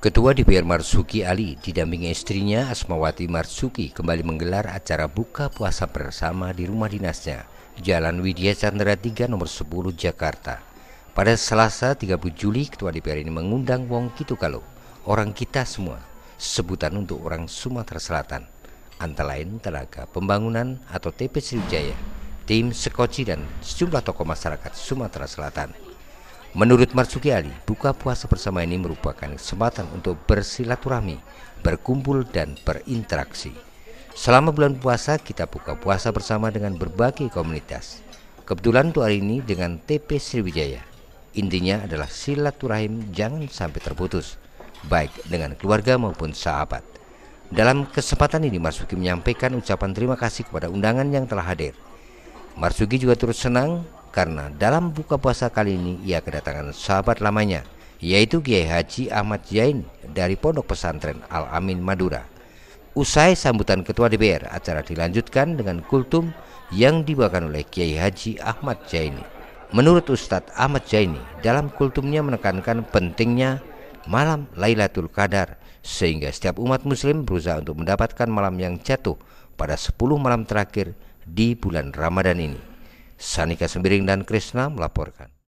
Ketua DPR Marsuki Ali didampingi istrinya Asmawati Marsuki kembali menggelar acara buka puasa bersama di rumah dinasnya Jalan Widya Chandra 3 nomor 10 Jakarta. Pada Selasa 30 Juli, Ketua DPR ini mengundang Wong Kitukalo, orang kita semua, sebutan untuk orang Sumatera Selatan, antara lain tenaga pembangunan atau TP Sriwijaya, tim Sekoci dan sejumlah tokoh masyarakat Sumatera Selatan. Menurut Marzuki Ali, buka puasa bersama ini merupakan kesempatan untuk bersilaturahmi, berkumpul, dan berinteraksi. Selama bulan puasa, kita buka puasa bersama dengan berbagai komunitas. Kebetulan untuk hari ini dengan TP Sriwijaya. Intinya adalah silaturahim jangan sampai terputus, baik dengan keluarga maupun sahabat. Dalam kesempatan ini, Marsuki menyampaikan ucapan terima kasih kepada undangan yang telah hadir. Marsuki juga turut senang karena dalam buka puasa kali ini ia kedatangan sahabat lamanya yaitu Kiai Haji Ahmad Jain dari Pondok Pesantren Al Amin Madura. Usai sambutan Ketua DPR, acara dilanjutkan dengan kultum yang dibawakan oleh Kiai Haji Ahmad Jaini. Menurut Ustadz Ahmad Jaini, dalam kultumnya menekankan pentingnya malam Lailatul Qadar sehingga setiap umat muslim berusaha untuk mendapatkan malam yang jatuh pada 10 malam terakhir di bulan Ramadan ini. Sanika Sembiring dan Krishna melaporkan.